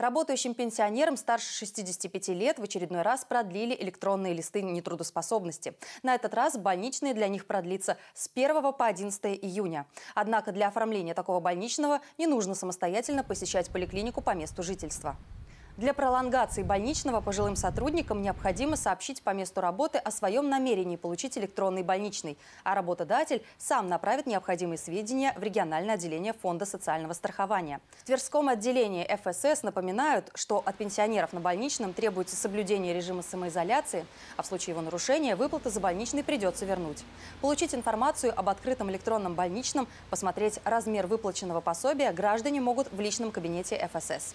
Работающим пенсионерам старше 65 лет в очередной раз продлили электронные листы нетрудоспособности. На этот раз больничные для них продлится с 1 по 11 июня. Однако для оформления такого больничного не нужно самостоятельно посещать поликлинику по месту жительства. Для пролонгации больничного пожилым сотрудникам необходимо сообщить по месту работы о своем намерении получить электронный больничный, а работодатель сам направит необходимые сведения в региональное отделение Фонда социального страхования. В Тверском отделении ФСС напоминают, что от пенсионеров на больничном требуется соблюдение режима самоизоляции, а в случае его нарушения выплаты за больничный придется вернуть. Получить информацию об открытом электронном больничном, посмотреть размер выплаченного пособия граждане могут в личном кабинете ФСС.